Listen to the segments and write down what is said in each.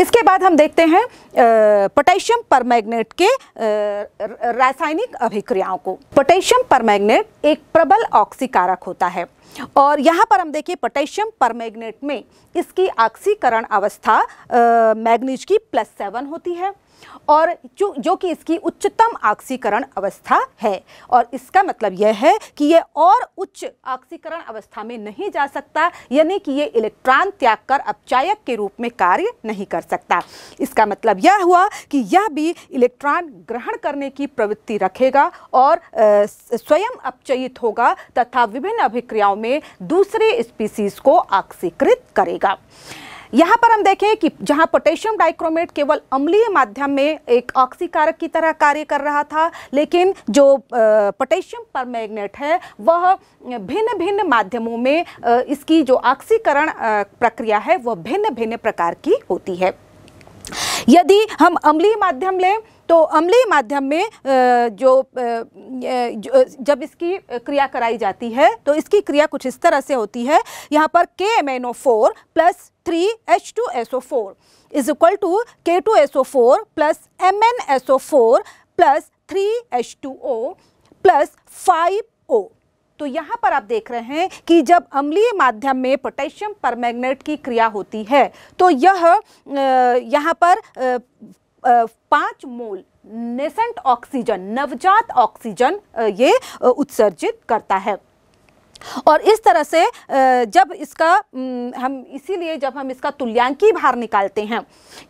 इसके बाद हम देखते हैं पोटेशियम परमैग्नेट के रासायनिक अभिक्रियाओं को पोटेशियम परमैग्नेट एक प्रबल ऑक्सीकारक होता है और यहाँ पर हम देखिए पोटेशियम परमैग्नेट में इसकी ऑक्सीकरण अवस्था मैग्नीज की प्लस सेवन होती है और जो जो कि इसकी उच्चतम ऑक्सीकरण अवस्था है और इसका मतलब यह है कि यह और उच्च ऑक्सीकरण अवस्था में नहीं जा सकता यानी कि यह इलेक्ट्रॉन त्याग कर अपचायक के रूप में कार्य नहीं कर सकता इसका मतलब यह हुआ कि यह भी इलेक्ट्रॉन ग्रहण करने की प्रवृत्ति रखेगा और स्वयं अपचयित होगा तथा विभिन्न अभिक्रियाओं में दूसरे स्पीसीज को ऑक्सीकृत करेगा यहाँ पर हम देखें कि जहाँ पोटेशियम डाइक्रोमेट केवल अम्लीय माध्यम में एक ऑक्सीकारक की तरह कार्य कर रहा था लेकिन जो पोटेशियम पर है वह भिन्न भिन्न माध्यमों में इसकी जो ऑक्सीकरण प्रक्रिया है वह भिन्न भिन्न प्रकार की होती है यदि हम अम्लीय माध्यम लें तो अम्लीय माध्यम में जो जब इसकी क्रिया कराई जाती है तो इसकी क्रिया कुछ इस तरह से होती है यहाँ पर K M N O four plus three H two S O four is equal to K two S O four plus M N S O four plus three H two O plus five O तो यहाँ पर आप देख रहे हैं कि जब अम्लीय माध्यम में पोटेशियम परमैग्नेट की क्रिया होती है तो यह यहाँ पर पांच मोल नेसेंट ऑक्सीजन नवजात ऑक्सीजन ये उत्सर्जित करता है और इस तरह से जब इसका हम इसीलिए जब हम इसका तुल्यांकी भार निकालते हैं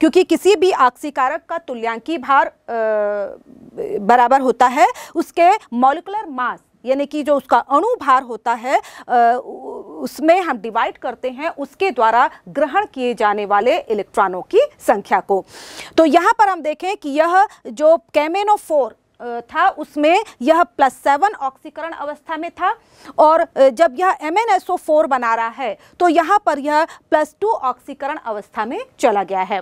क्योंकि किसी भी आक्सीकारक का तुल्यांकी भार बराबर होता है उसके मॉलिकुलर मास यानी कि जो उसका अणु भार होता है उसमें हम डिवाइड करते हैं उसके द्वारा ग्रहण किए जाने वाले इलेक्ट्रॉनों की संख्या को तो यहाँ पर हम देखें कि यह जो कैमेनोफोर था उसमें यह प्लस सेवन ऑक्सीकरण अवस्था में था और जब यह एम बना रहा है तो यहाँ पर यह प्लस टू ऑक्सीकरण अवस्था में चला गया है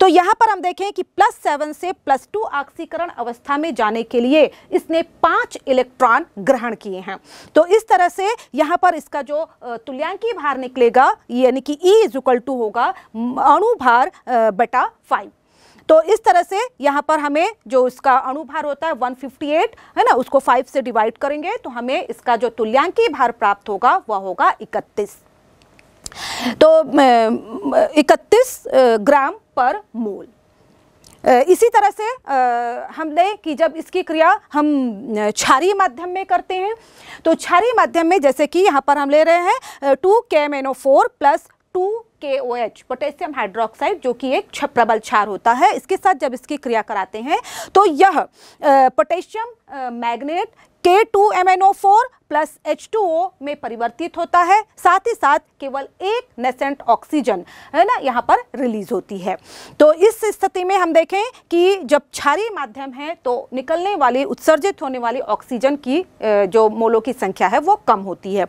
तो यहाँ पर हम देखें कि प्लस सेवन से प्लस टू ऑक्सीकरण अवस्था में जाने के लिए इसने पांच इलेक्ट्रॉन ग्रहण किए हैं तो इस तरह से यहाँ पर इसका जो तुल्यांकी भार निकलेगा यानी कि ई इज टू होगा अणुभार बटा फाइव तो इस तरह से यहाँ पर हमें जो इसका अणुभार होता है 158 है ना उसको 5 से डिवाइड करेंगे तो हमें इसका जो तुल्यांकी भार प्राप्त होगा वह होगा 31 तो 31 ग्राम पर मोल इसी तरह से हम कि जब इसकी क्रिया हम क्षारीय माध्यम में करते हैं तो क्षारीय माध्यम में जैसे कि यहाँ पर हम ले रहे हैं two K M N O four plus two K O H potassium hydroxide जो कि एक प्रबल क्षार होता है इसके साथ जब इसकी क्रिया कराते हैं तो यह पोटेशियम मैग्नेट के two M N O four plus O में परिवर्तित होता है साथ ही साथ केवल एक नेसेंट ऑक्सीजन है ना यहाँ पर रिलीज होती है तो इस स्थिति में हम देखें कि जब क्षारीय माध्यम है तो निकलने वाली उत्सर्जित होने वाली ऑक्सीजन की जो मोलों की संख्या है वो कम होती है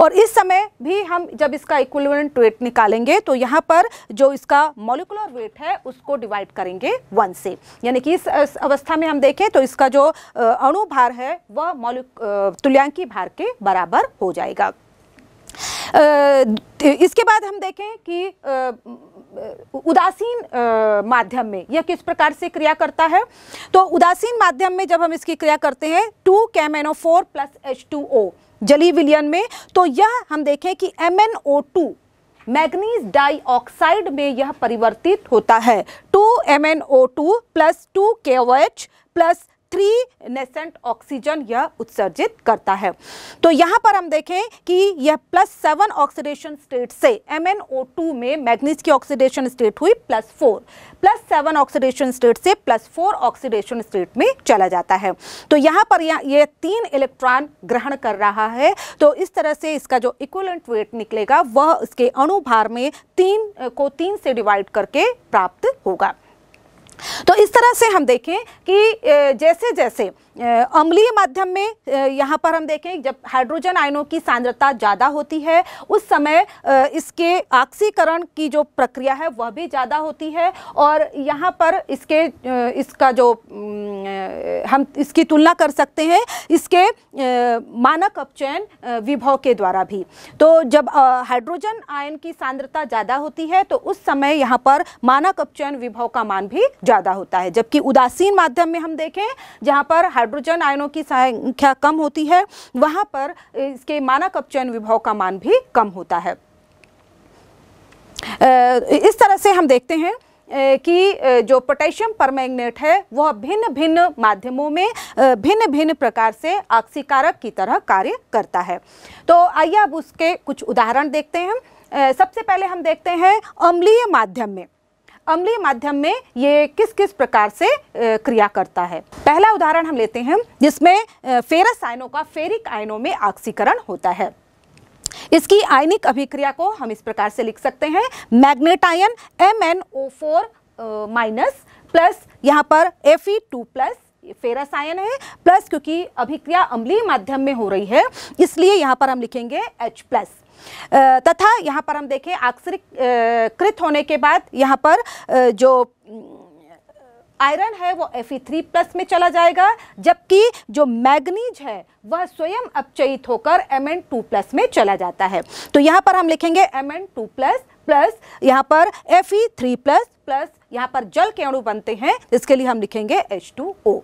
और इस समय भी हम जब इसका इक्वलेंट वेट निकालेंगे तो यहाँ पर जो इसका मोलिकुलर वेट है उसको डिवाइड करेंगे वन से यानी कि इस अवस्था में हम देखें तो इसका जो अणुभार है वह मोलिक तुल्यांकी ही भार के बराबर हो जाएगा इसके बाद हम देखें कि उदासीन माध्यम में यह किस प्रकार से क्रिया करता है तो उदासीन माध्यम में जब हम इसकी क्रिया करते हैं two K M N O four plus H two O जली विलियन में तो यह हम देखें कि M N O two manganese dioxide में यह परिवर्तित होता है two M N O two plus two K O H plus three nascent oxygen यह उत्सर्जित करता है तो यहाँ पर हम देखें कि यह प्लस सेवन ऑक्सीडेशन स्टेट से एम में मैग्नीज की ऑक्सीडेशन स्टेट हुई plus four plus seven oxidation state से प्लस फोर ऑक्सीडेशन स्टेट में चला जाता है तो यहाँ पर यह यह तीन इलेक्ट्रॉन ग्रहण कर रहा है तो इस तरह से इसका जो इक्वलेंट वेट निकलेगा वह इसके अणुभार में तीन को तीन से डिवाइड करके प्राप्त होगा तो इस तरह से हम देखें कि जैसे जैसे अम्लीय माध्यम में यहाँ पर हम देखें जब हाइड्रोजन आयनों की सांद्रता ज़्यादा होती है उस समय इसके आक्सीकरण की जो प्रक्रिया है वह भी ज़्यादा होती है और यहाँ पर इसके इसका जो हम इसकी तुलना कर सकते हैं इसके मानक अपचयन विभव के द्वारा भी तो जब हाइड्रोजन आयन की सांद्रता ज़्यादा होती है तो उस समय यहाँ पर मानक अपचयन विभव का मान भी ज़्यादा होता है जबकि उदासीन माध्यम में हम देखें जहाँ पर हाइड्रोजन आयनों की संख्या कम होती है वहां पर इसके मानक अपचयन विभव का मान भी कम होता है इस तरह से हम देखते हैं कि जो पोटेशियम परमैंगनेट है वह भिन्न भिन्न माध्यमों में भिन्न भिन्न प्रकार से आक्सीकारक की तरह कार्य करता है तो आइए अब उसके कुछ उदाहरण देखते हैं सबसे पहले हम देखते हैं अम्लीय माध्यम में अम्लीय माध्यम में ये किस किस प्रकार से क्रिया करता है पहला उदाहरण हम लेते हैं जिसमें फेरस आयनों का फेरिक आयनों में ऑक्सीकरण होता है इसकी आयनिक अभिक्रिया को हम इस प्रकार से लिख सकते हैं manganate ion M N O four minus plus यहाँ पर F E two plus ferrous ion है प्लस क्योंकि अभिक्रिया अम्लीय माध्यम में हो रही है इसलिए यहाँ पर हम लिखेंगे एच प्लस तथा यहाँ पर हम देखें आक्सरीकृत होने के बाद यहाँ पर जो आयरन है वो Fe3 प्लस में चला जाएगा जबकि जो मैग्नीज है वह स्वयं अपचयित होकर Mn2 प्लस में चला जाता है तो यहाँ पर हम लिखेंगे Mn2 प्लस प्लस यहाँ पर Fe3 प्लस प्लस यहाँ पर जल के अणु बनते हैं इसके लिए हम लिखेंगे H2O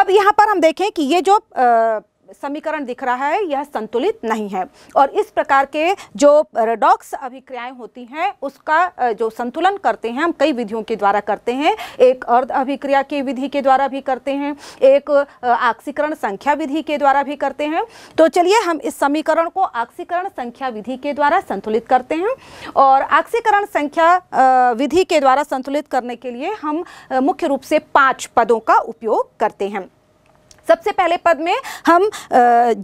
अब यहाँ पर हम देखें कि ये जो आ, समीकरण दिख रहा है यह संतुलित नहीं है और इस प्रकार के जो रेडॉक्स अभिक्रियाएं होती हैं उसका जो संतुलन करते हैं हम कई विधियों के द्वारा करते हैं एक अर्ध अभिक्रिया की विधि के द्वारा भी करते हैं एक आक्सीकरण संख्या विधि के द्वारा भी करते हैं तो चलिए हम इस समीकरण को आक्सीकरण संख्या विधि के द्वारा संतुलित करते हैं और आक्सीकरण संख्या विधि के द्वारा संतुलित करने के लिए हम मुख्य रूप से पाँच पदों का उपयोग करते हैं सबसे पहले पद में हम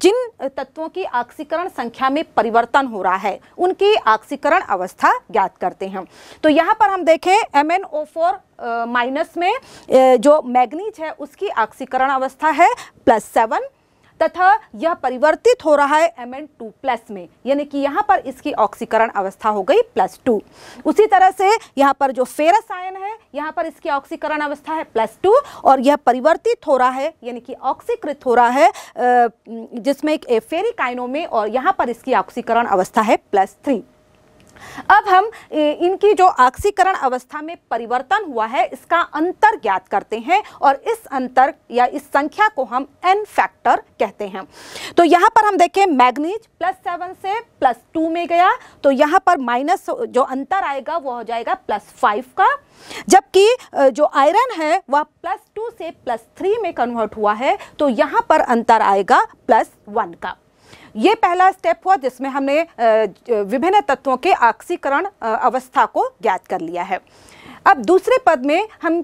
जिन तत्वों की आक्सीकरण संख्या में परिवर्तन हो रहा है उनकी आक्सीकरण अवस्था ज्ञात करते हैं तो यहाँ पर हम देखें M N O four minus में जो मैग्नीज है उसकी आक्सीकरण अवस्था है प्लस सेवन तथा यह परिवर्तित हो रहा है एम एन टू प्लस में यानी कि यहाँ पर इसकी ऑक्सीकरण अवस्था हो गई प्लस टू उसी तरह से यहाँ पर जो फेरस आयन है यहाँ पर इसकी ऑक्सीकरण अवस्था है प्लस टू और यह परिवर्तित हो रहा है यानी कि ऑक्सीकृत हो रहा है जिसमें फेरिकाइनो में और यहाँ पर इसकी ऑक्सीकरण अवस्था है प्लस थ्री अब हम इनकी जो ऑक्सीकरण अवस्था में परिवर्तन हुआ है इसका अंतर ज्ञात करते हैं और इस अंतर या इस संख्या को हम एन फैक्टर कहते हैं तो यहाँ पर हम देखें मैग्नीज प्लस सेवन से प्लस टू में गया तो यहाँ पर माइनस जो अंतर आएगा वो हो जाएगा प्लस फाइव का जबकि जो आयरन है वह प्लस टू से प्लस थ्री में कन्वर्ट हुआ है तो यहाँ पर अंतर आएगा प्लस वन का ये पहला स्टेप हुआ जिसमें हमने विभिन्न तत्वों के आक्सीकरण अवस्था को ज्ञात कर लिया है अब दूसरे पद में हम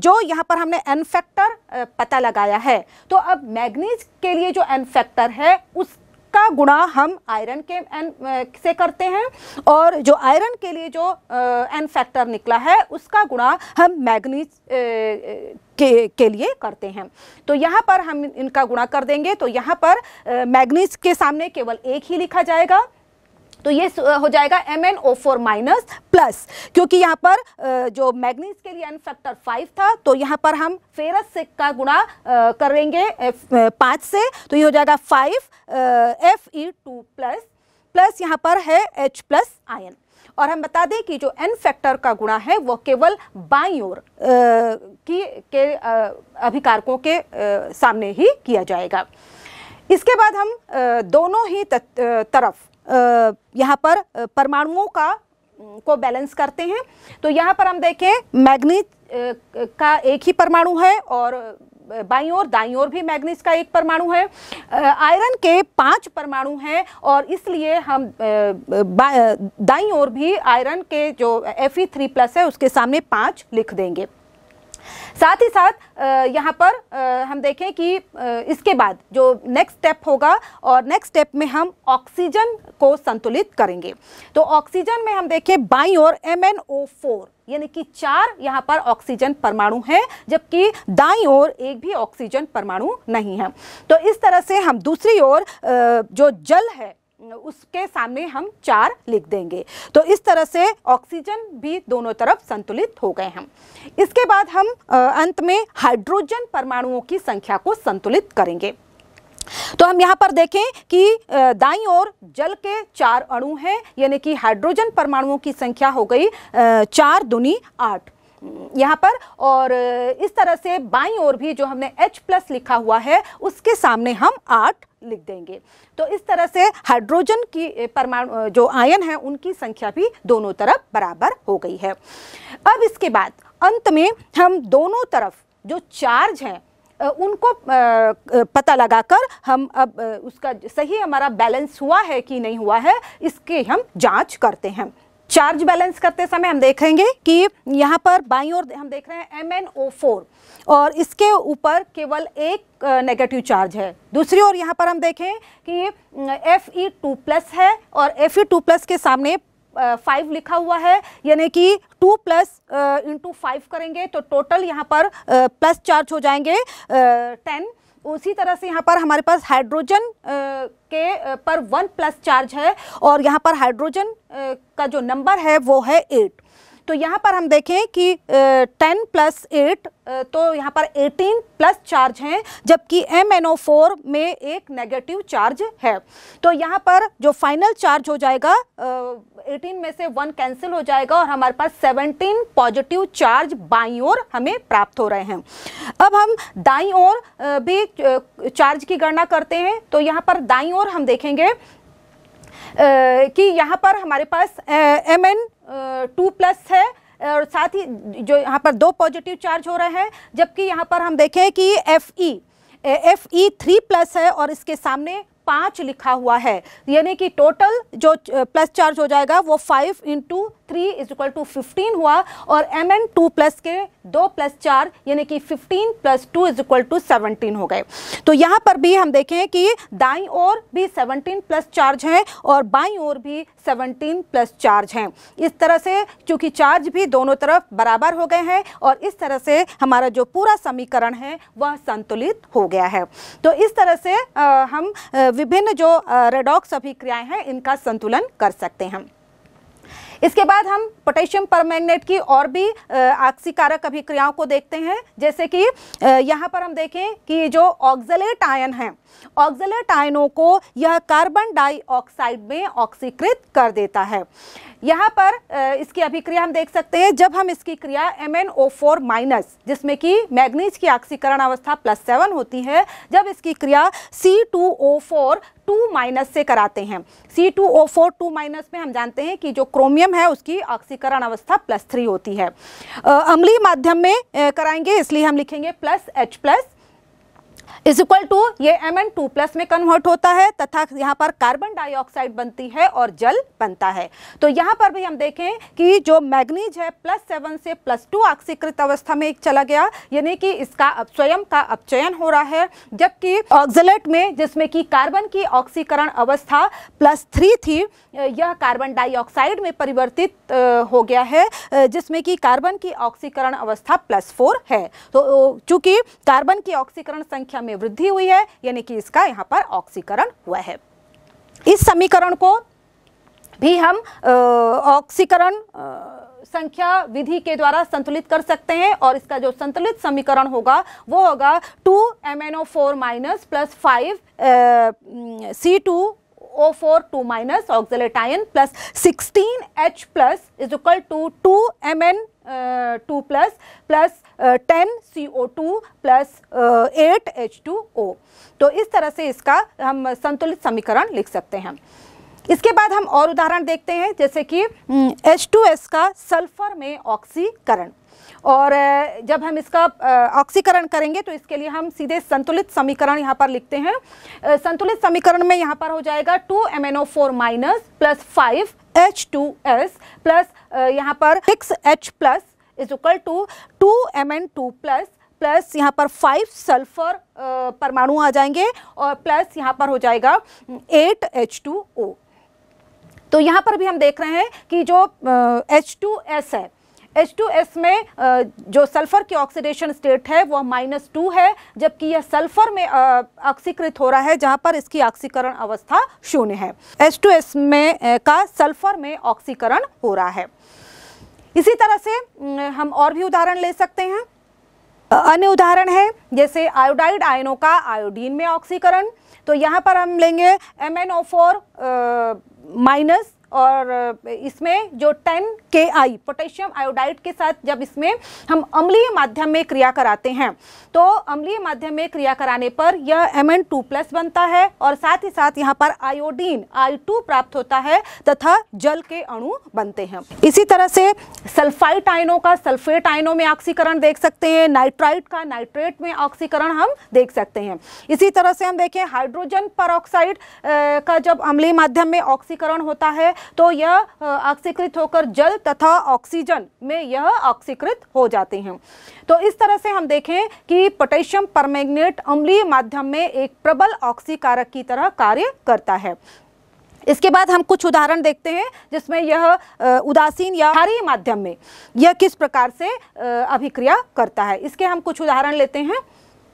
जो यहाँ पर हमने एन फैक्टर पता लगाया है तो अब मैग्नीज के लिए जो एन फैक्टर है उस का गुणा हम आयरन के एन से करते हैं और जो आयरन के लिए जो एन फैक्टर निकला है उसका गुणा हम मैग्नीज के के लिए करते हैं तो यहाँ पर हम इनका गुणा कर देंगे तो यहाँ पर मैग्नीज के सामने केवल एक ही लिखा जाएगा तो ये हो जाएगा M N O four minus plus क्योंकि यहाँ पर जो मैग्नीज के लिए एन फैक्टर फाइव था तो यहाँ पर हम फेरस से का गुणा करेंगे पाँच से तो ये हो जाएगा five F E two plus plus यहाँ पर है एच प्लस आयन और हम बता दें कि जो एन फैक्टर का गुणा है वो केवल बाई ओर की के अभिकारकों के सामने ही किया जाएगा इसके बाद हम दोनों ही तरफ यहाँ पर परमाणुओं का को बैलेंस करते हैं तो यहाँ पर हम देखें मैग्नीज का एक ही परमाणु है और बाई और दाई और भी मैग्नीज का एक परमाणु है आयरन के पांच परमाणु हैं और इसलिए हम दाई और भी आयरन के जो Fe3 प्लस है उसके सामने पांच लिख देंगे साथ ही साथ यहाँ पर हम देखें कि इसके बाद जो नेक्स्ट स्टेप होगा और नेक्स्ट स्टेप में हम ऑक्सीजन को संतुलित करेंगे तो ऑक्सीजन में हम देखें बाई और एम एन ओ फोर यानी कि चार यहाँ पर ऑक्सीजन परमाणु हैं जबकि दाई ओर एक भी ऑक्सीजन परमाणु नहीं है तो इस तरह से हम दूसरी ओर जो जल है उसके सामने हम चार लिख देंगे तो इस तरह से ऑक्सीजन भी दोनों तरफ संतुलित हो गए हम इसके बाद हम अंत में हाइड्रोजन परमाणुओं की संख्या को संतुलित करेंगे तो हम यहां पर देखें कि दाई ओर जल के चार अणु हैं यानी कि हाइड्रोजन परमाणुओं की संख्या हो गई चार दुनी आठ यहाँ पर और इस तरह से बाई और भी जो हमने एच प्लस लिखा हुआ है उसके सामने हम आठ लिख देंगे तो इस तरह से हाइड्रोजन की परमाणु जो आयन है उनकी संख्या भी दोनों तरफ बराबर हो गई है अब इसके बाद अंत में हम दोनों तरफ जो चार्ज हैं उनको पता लगाकर हम अब उसका सही हमारा बैलेंस हुआ है कि नहीं हुआ है इसके हम जांच करते हैं चार्ज बैलेंस करते समय हम देखेंगे कि यहाँ पर बाई और हम देख रहे हैं एम एन ओ फोर और इसके ऊपर केवल एक नेगेटिव चार्ज है दूसरी ओर यहाँ पर हम देखें कि एफ ई टू प्लस है और एफ ई टू प्लस के सामने फाइव लिखा हुआ है यानी कि टू प्लस इंटू फाइव करेंगे तो टोटल यहाँ पर प्लस चार्ज हो जाएंगे टेन उसी तरह से यहाँ पर हमारे पास हाइड्रोजन के पर वन प्लस चार्ज है और यहाँ पर हाइड्रोजन का जो नंबर है वो है एट तो यहाँ पर हम देखें कि टेन प्लस एट तो यहाँ पर एटीन प्लस चार्ज हैं जबकि एम एन ओ फोर में एक नेगेटिव चार्ज है तो यहाँ पर जो फाइनल चार्ज हो जाएगा एटीन में से वन कैंसिल हो जाएगा और हमारे पास सेवनटीन पॉजिटिव चार्ज बाई ओर हमें प्राप्त हो रहे हैं अब हम दाई ओर भी चार्ज की गणना करते हैं तो यहाँ पर दाई ओर हम देखेंगे कि यहाँ पर हमारे पास एम एन टू प्लस है और साथ ही जो यहाँ पर दो पॉजिटिव चार्ज हो रहे हैं जबकि यहाँ पर हम देखें कि F E F E three plus है और इसके सामने पाँच लिखा हुआ है यानी कि टोटल जो प्लस चार्ज हो जाएगा वो five into three is equal to fifteen हुआ और एम एन टू प्लस के दो प्लस चार यानी कि fifteen plus two is equal to seventeen हो गए तो यहाँ पर भी हम देखें कि दाई ओर भी सेवनटीन प्लस चार्ज हैं और बाई ओर भी सेवनटीन प्लस चार्ज हैं इस तरह से चूँकि चार्ज भी दोनों तरफ बराबर हो गए हैं और इस तरह से हमारा जो पूरा समीकरण है वह संतुलित हो गया है तो इस तरह से आ, हम विभिन्न जो रेडॉक्स अभिक्रियाएँ हैं इनका संतुलन कर सकते हैं इसके बाद हम पोटेशियम परमैंगनेट की और भी आक्सीकारक अभिक्रियाओं को देखते हैं जैसे कि यहाँ पर हम देखें कि जो ऑक्जलेट आयन है ऑक्जलेट आयनों को यह कार्बन डाइऑक्साइड में ऑक्सीकृत कर देता है यहाँ पर इसकी अभिक्रिया हम देख सकते हैं जब हम इसकी क्रिया MnO4 माइनस जिसमें कि मैग्नीज की ऑक्सीकरण अवस्था प्लस सेवन होती है जब इसकी क्रिया C2O4 टू माइनस से कराते हैं C two O four two minus में हम जानते हैं कि जो क्रोमियम है उसकी ऑक्सीकरण अवस्था प्लस थ्री होती है अम्लीय माध्यम में कराएंगे इसलिए हम लिखेंगे plus H plus is equal to ये एम एन टू प्लस में कन्वर्ट होता है तथा यहाँ पर कार्बन डाइऑक्साइड बनती है और जल बनता है तो यहाँ पर भी हम देखें कि जो मैग्नीज है प्लस सेवन से प्लस टू ऑक्सीकृत अवस्था में एक चला गया यानी कि इसका स्वयं का अपचयन हो रहा है जबकि ऑक्जलेट में जिसमें कि कार्बन की ऑक्सीकरण अवस्था प्लस थ्री थी यह कार्बन डाइऑक्साइड में परिवर्तित हो गया है जिसमें कि कार्बन की ऑक्सीकरण अवस्था प्लस फोर है तो चूंकि कार्बन की ऑक्सीकरण संख्या संख्या में वृद्धि हुई है यानी कि इसका यहाँ पर ऑक्सीकरण हुआ है इस समीकरण को भी हम ऑक्सीकरण संख्या विधि के द्वारा संतुलित कर सकते हैं और इसका जो संतुलित समीकरण होगा वो होगा two M N O four minus plus five C two O four two minus oxalate ion plus sixteen H plus is equal to two M N two plus plus ten C O two plus eight H two O तो इस तरह से इसका हम संतुलित समीकरण लिख सकते हैं इसके बाद हम और उदाहरण देखते हैं जैसे कि एच टू एस का सल्फर में ऑक्सीकरण और जब हम इसका ऑक्सीकरण करेंगे तो इसके लिए हम सीधे संतुलित समीकरण यहाँ पर लिखते हैं संतुलित समीकरण में यहाँ पर हो जाएगा two M N O four minus plus five H two S plus यहाँ पर six H plus is equal to two M N two plus plus यहाँ पर फाइव सल्फर परमाणु आ जाएंगे और प्लस यहाँ पर हो जाएगा एट एच टू ओ तो यहाँ पर भी हम देख रहे हैं कि जो एच टू एस है H2S में जो सल्फर की ऑक्सीडेशन स्टेट है वह माइनस टू है जबकि यह सल्फर में ऑक्सीकृत हो रहा है जहाँ पर इसकी ऑक्सीकरण अवस्था शून्य है H2S में का सल्फर में ऑक्सीकरण हो रहा है इसी तरह से हम और भी उदाहरण ले सकते हैं अन्य उदाहरण है जैसे आयोडाइड आयनों का आयोडीन में ऑक्सीकरण तो यहाँ पर हम लेंगे M N O four minus और इसमें जो 10 के आई पोटेशियम आयोडाइड के साथ जब इसमें हम अम्लीय माध्यम में क्रिया कराते हैं तो अम्लीय माध्यम में क्रिया कराने पर यह एम एन टू प्लस बनता है और साथ ही साथ यहाँ पर आयोडीन आई टू प्राप्त होता है तथा जल के अणु बनते हैं इसी तरह से सल्फाइट आयनों का सल्फेट आयनों में ऑक्सीकरण देख सकते हैं नाइट्राइट का नाइट्रेट में ऑक्सीकरण हम देख सकते हैं इसी तरह से हम देखें हाइड्रोजन पर का जब अम्लीय माध्यम में ऑक्सीकरण होता है तो यह ऑक्सीकृत होकर जल तथा ऑक्सीजन में यह ऑक्सीकृत हो जाते हैं तो इस तरह से हम देखें कि पोटेशियम परमैग्नेट अम्लीय माध्यम में एक प्रबल ऑक्सीकारक की तरह कार्य करता है इसके बाद हम कुछ उदाहरण देखते हैं जिसमें यह उदासीन या भारी माध्यम में यह किस प्रकार से अभिक्रिया करता है इसके हम कुछ उदाहरण लेते हैं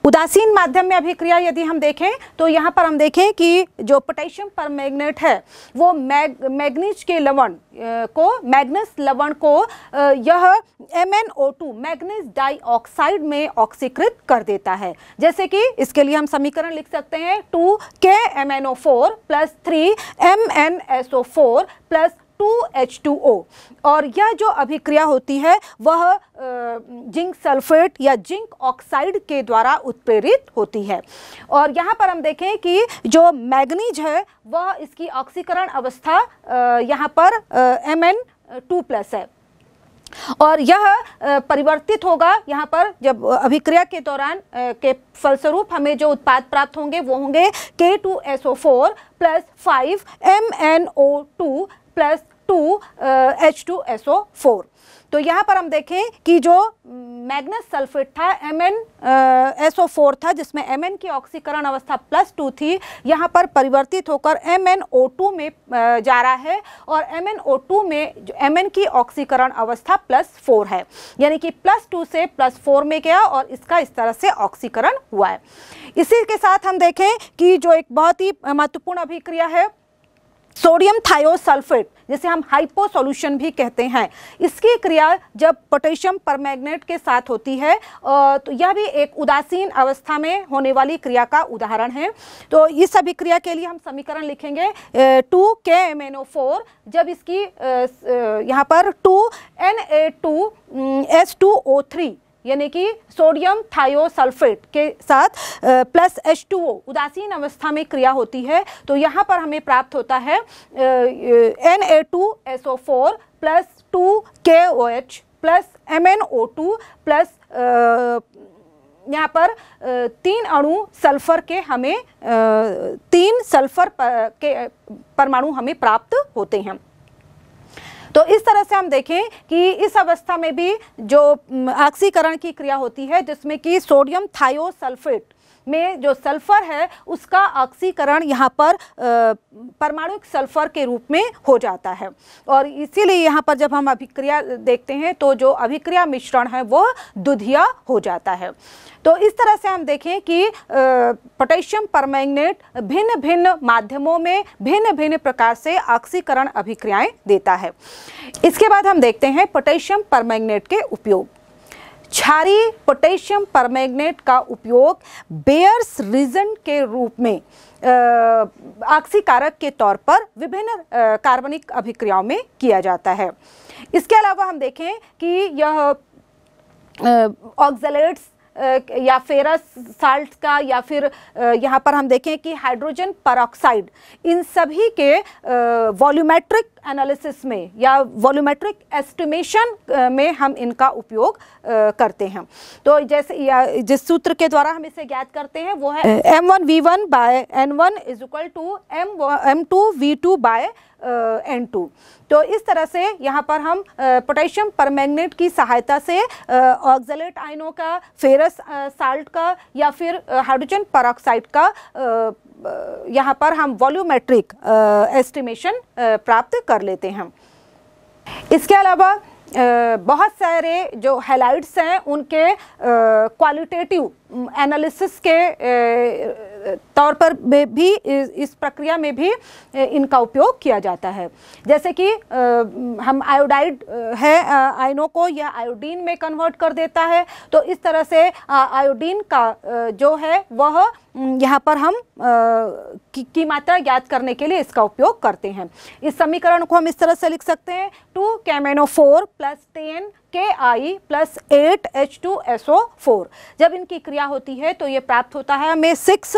उदासीन माध्यम में अभिक्रिया यदि हम देखें तो यहाँ पर हम देखें कि जो पोटेशियम पर मैग्नेट है वो मैग मैग्नीज के लवण को मैग्नस लवण को यह M N O two manganese oxide में ऑक्सीकृत कर देता है जैसे कि इसके लिए हम समीकरण लिख सकते हैं two K M N O four plus three M N S O four plus 2H2O और यह जो अभिक्रिया होती है वह जिंक सल्फेट या जिंक ऑक्साइड के द्वारा उत्प्रेरित होती है और यहाँ पर हम देखें कि जो मैग्नीज है वह इसकी ऑक्सीकरण अवस्था यहाँ पर एम एन टू प्लस है और यह परिवर्तित होगा यहाँ पर जब अभिक्रिया के दौरान के फलस्वरूप हमें जो उत्पाद प्राप्त होंगे वो होंगे K two S O four plus five M N O two plus two H two S O four तो यहाँ पर हम देखें कि जो मैग्नस सल्फेट था M N S O four था जिसमें एम एन की ऑक्सीकरण अवस्था प्लस टू थी यहाँ पर परिवर्तित होकर एम एन ओ टू में जा रहा है और एम एन ओ टू में जो एम एन की ऑक्सीकरण अवस्था प्लस फोर है यानी कि प्लस टू से प्लस फोर में गया और इसका इस तरह से ऑक्सीकरण हुआ है इसी के साथ हम देखें कि जो एक बहुत ही महत्वपूर्ण अभिक्रिया है सोडियम थायोसल्फेट जिसे हम हाइपो भी कहते हैं इसकी क्रिया जब पोटेशियम परमैग्नेट के साथ होती है तो यह भी एक उदासीन अवस्था में होने वाली क्रिया का उदाहरण है तो इस अभिक्रिया के लिए हम समीकरण लिखेंगे to K M N O four जब इसकी यहाँ पर two N A two S two O three यानी कि सोडियम थायोसल्फेट के साथ प्लस एच टू ओ उदासीन अवस्था में क्रिया होती है तो यहाँ पर हमें प्राप्त होता है N A two S O four plus two K O H plus M N O two plus यहाँ पर तीन अणु सल्फर के हमें तीन सल्फर के परमाणु हमें प्राप्त होते हैं तो इस तरह से हम देखें कि इस अवस्था में भी जो ऑक्सीकरण की क्रिया होती है जिसमें कि सोडियम थायोसल्फेट में जो सल्फ़र है उसका ऑक्सीकरण यहाँ पर परमाणु सल्फ़र के रूप में हो जाता है और इसीलिए यहाँ पर जब हम अभिक्रिया देखते हैं तो जो अभिक्रिया मिश्रण है वो दुधिया हो जाता है तो इस तरह से हम देखें कि पोटेशियम परमैंगनेट भिन्न भिन्न माध्यमों में भिन्न भिन्न प्रकार से ऑक्सीकरण अभिक्रियाएं देता है इसके बाद हम देखते हैं पोटेशियम परमैंगनेट के उपयोग क्षारी पोटेशियम परमैग्नेट का उपयोग बेयर्स रीजन के रूप में आक्सीकारक के तौर पर विभिन्न कार्बनिक अभिक्रियाओं में किया जाता है इसके अलावा हम देखें कि यह ऑक्जलेट्स या फेरस साल्ट का या फिर यहाँ पर हम देखें कि हाइड्रोजन परऑक्साइड इन सभी के वॉल्यूमेट्रिक एनालिसिस में या वॉल्यूमेट्रिक एस्टिमेशन uh, में हम इनका उपयोग uh, करते हैं तो जैसे या जिस सूत्र के द्वारा हम इसे ज्ञात करते हैं वो है M one V one by N one is equal to M M two V two by N two तो इस तरह से यहाँ पर हम पोटेशियम uh, परमैंगनेट की सहायता से ऑक्जलेट आयनों का फेरस साल्ट का या फिर हाइड्रोजन परऑक्साइड का यहाँ पर हम वॉल्यूमेट्रिक एस्टिमेशन प्राप्त कर कर लेते हैं इसके अलावा बहुत सारे जो हेलाइट्स हैं उनके क्वालिटेटिव एनालिसिस के तौर पर भी इस प्रक्रिया में भी इनका उपयोग किया जाता है जैसे कि हम आयोडाइड है आयनों को यह आयोडीन में कन्वर्ट कर देता है तो इस तरह से आयोडीन का जो है वह यहाँ पर हम की, की मात्रा ज्ञात करने के लिए इसका उपयोग करते हैं इस समीकरण को हम इस तरह से लिख सकते हैं two K M N O four plus ten K I plus eight H two S O four जब इनकी क्रिया होती है तो ये प्राप्त होता है हमें six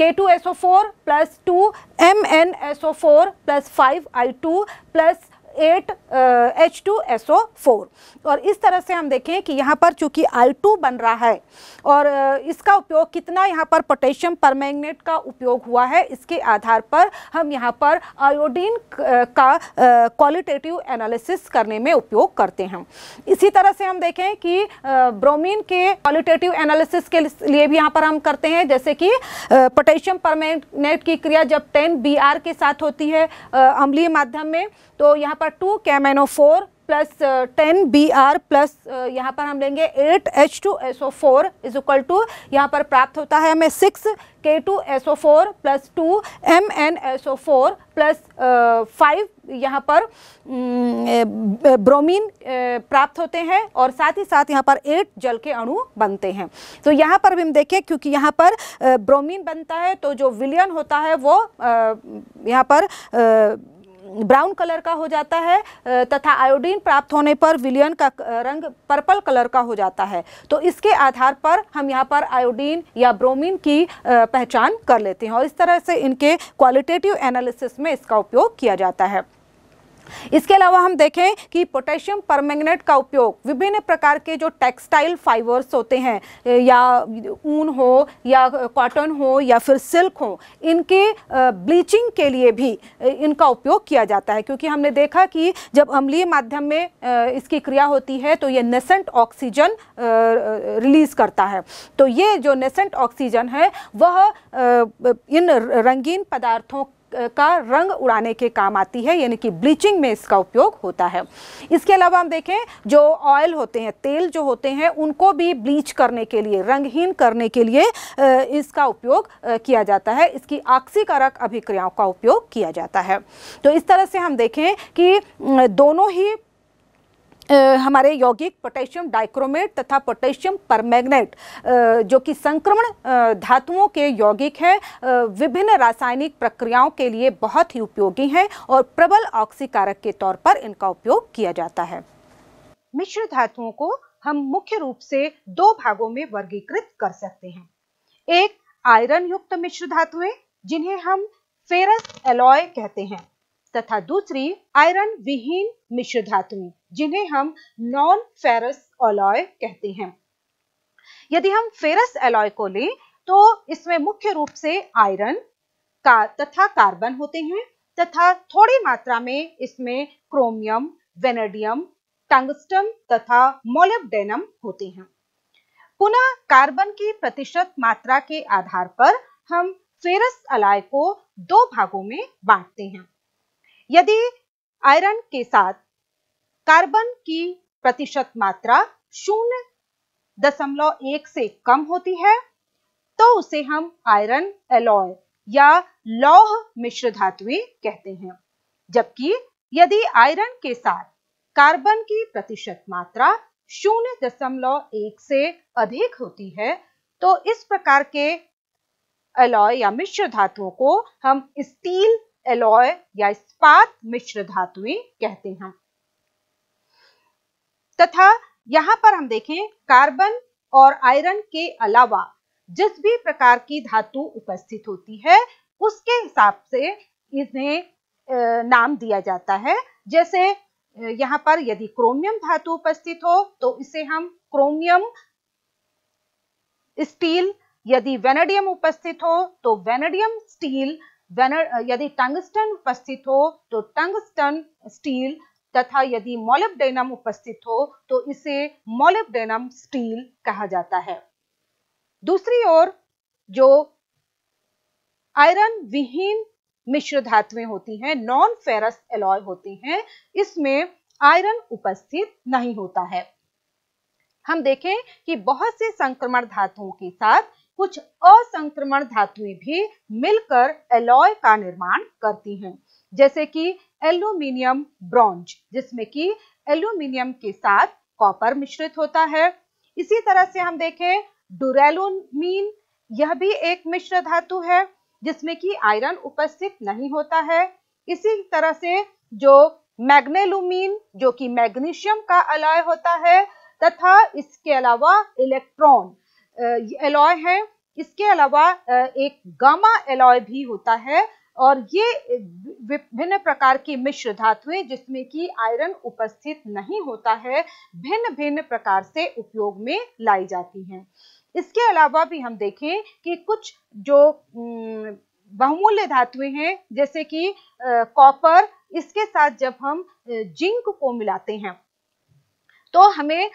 K two S O four plus two M N S O four plus five I two plus eight H two S O four और इस तरह से हम देखें कि यहाँ पर चूँकि आई टू बन रहा है और इसका उपयोग कितना यहाँ पर पोटेशियम परमैंगनेट का उपयोग हुआ है इसके आधार पर हम यहाँ पर आयोडीन का क्वालिटेटिव एनालिसिस करने में उपयोग करते हैं इसी तरह से हम देखें कि ब्रोमीन के क्वालिटेटिव एनालिसिस के लिए भी यहाँ पर हम करते हैं जैसे कि पोटेशियम परमैंगनेट की क्रिया जब टेन बी के साथ होती है अम्लीय माध्यम में तो यहाँ पर पर two N O four plus ten B R plus यहाँ पर हम लेंगे eight H two S O four is equal to यहाँ पर प्राप्त होता है हमें six K two S O four plus two M N S O four plus five यहाँ पर mm, ब्रोमीन प्राप्त होते हैं और साथ ही साथ यहाँ पर एट जल के अणु बनते हैं तो यहाँ पर भी हम देखें क्योंकि यहाँ पर ब्रोमीन uh, बनता है तो जो विलियन होता है वो uh, यहाँ पर आ, uh, ब्राउन कलर का हो जाता है तथा आयोडीन प्राप्त होने पर विलियन का रंग पर्पल कलर का हो जाता है तो इसके आधार पर हम यहाँ पर आयोडीन या ब्रोमीन की पहचान कर लेते हैं और इस तरह से इनके क्वालिटेटिव एनालिसिस में इसका उपयोग किया जाता है इसके अलावा हम देखें कि पोटेशियम परमैंगनेट का उपयोग विभिन्न प्रकार के जो टेक्सटाइल फाइबर्स होते हैं या ऊन हो या कॉटन हो या फिर सिल्क हो इनके ब्लीचिंग के लिए भी इनका उपयोग किया जाता है क्योंकि हमने देखा कि जब अम्लीय माध्यम में इसकी क्रिया होती है तो ये नेसेंट ऑक्सीजन रिलीज़ करता है तो ये जो नेसेंट ऑक्सीजन है वह इन रंगीन पदार्थों का रंग उड़ाने के काम आती है यानी कि ब्लीचिंग में इसका उपयोग होता है इसके अलावा हम देखें जो ऑयल होते हैं तेल जो होते हैं उनको भी ब्लीच करने के लिए रंगहीन करने के लिए इसका उपयोग किया जाता है इसकी आक्सीकारक अभिक्रियाओं का उपयोग किया जाता है तो इस तरह से हम देखें कि दोनों ही हमारे यौगिक पोटेशियम डाइक्रोमेट तथा पोटेशियम परमैग्नेट जो कि संक्रमण धातुओं के यौगिक हैं विभिन्न रासायनिक प्रक्रियाओं के लिए बहुत ही उपयोगी हैं और प्रबल ऑक्सीकारक के तौर पर इनका उपयोग किया जाता है मिश्र धातुओं को हम मुख्य रूप से दो भागों में वर्गीकृत कर सकते हैं एक आयरन युक्त मिश्र धातुएं जिन्हें हम फेरस एलॉय कहते हैं तथा दूसरी आयरन विहीन मिश्र धातुएं जिन्हें हम नॉन फेरस अलॉय कहते हैं यदि हम फेरस एलॉय को लें तो इसमें मुख्य रूप से आयरन का तथा कार्बन होते हैं तथा थोड़ी मात्रा में इसमें क्रोमियम वेनेडियम टंगस्टन तथा मोलिब्डेनम होते हैं पुनः कार्बन की प्रतिशत मात्रा के आधार पर हम फेरस अलाय को दो भागों में बांटते हैं यदि आयरन के साथ कार्बन की प्रतिशत मात्रा शून्य दशमलव एक से कम होती है तो उसे हम आयरन एलॉय या लौह मिश्र धातुएं कहते हैं जबकि यदि आयरन के साथ कार्बन की प्रतिशत मात्रा शून्य दशमलव एक से अधिक होती है तो इस प्रकार के अलॉय या मिश्र धातुओं को हम स्टील एलॉय या इस्पात मिश्र धातुएं कहते हैं तथा यहाँ पर हम देखें कार्बन और आयरन के अलावा जिस भी प्रकार की धातु उपस्थित होती है उसके हिसाब से इन्हें नाम दिया जाता है जैसे यहाँ पर यदि क्रोमियम धातु उपस्थित हो तो इसे हम क्रोमियम स्टील यदि वेनेडियम उपस्थित हो तो वेनेडियम स्टील Uh, यदि टंगस्टन उपस्थित हो तो टंगस्टन स्टील तथा यदि मोलिब्डेनम उपस्थित हो तो इसे मोलिब्डेनम स्टील कहा जाता है दूसरी ओर जो आयरन विहीन मिश्र धातुएं होती हैं नॉन फेरस एलॉय होती हैं इसमें आयरन उपस्थित नहीं होता है हम देखें कि बहुत से संक्रमण धातुओं के साथ कुछ असंक्रमण धातुएं भी मिलकर एलॉय का निर्माण करती हैं जैसे कि एल्यूमिनियम ब्रॉन्ज जिसमें कि एल्यूमिनियम के साथ कॉपर मिश्रित होता है इसी तरह से हम देखें डुरेलोमीन यह भी एक मिश्र धातु है जिसमें कि आयरन उपस्थित नहीं होता है इसी तरह से जो मैग्नेलुमीन जो कि मैग्नीशियम का अलॉय होता है तथा इसके अलावा इलेक्ट्रॉन एलॉय है इसके अलावा एक गामा एलॉय भी होता है और ये विभिन्न प्रकार के मिश्र धातुएं जिसमें कि आयरन उपस्थित नहीं होता है भिन्न भिन्न प्रकार से उपयोग में लाई जाती हैं इसके अलावा भी हम देखें कि कुछ जो बहुमूल्य धातुएं हैं जैसे कि कॉपर इसके साथ जब हम जिंक को मिलाते हैं तो हमें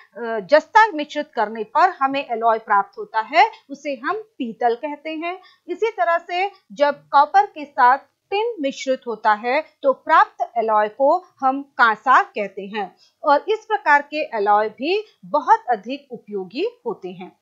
जस्ता मिश्रित करने पर हमें एलॉय प्राप्त होता है उसे हम पीतल कहते हैं इसी तरह से जब कॉपर के साथ टिन मिश्रित होता है तो प्राप्त एलॉय को हम कांसा कहते हैं और इस प्रकार के एलॉय भी बहुत अधिक उपयोगी होते हैं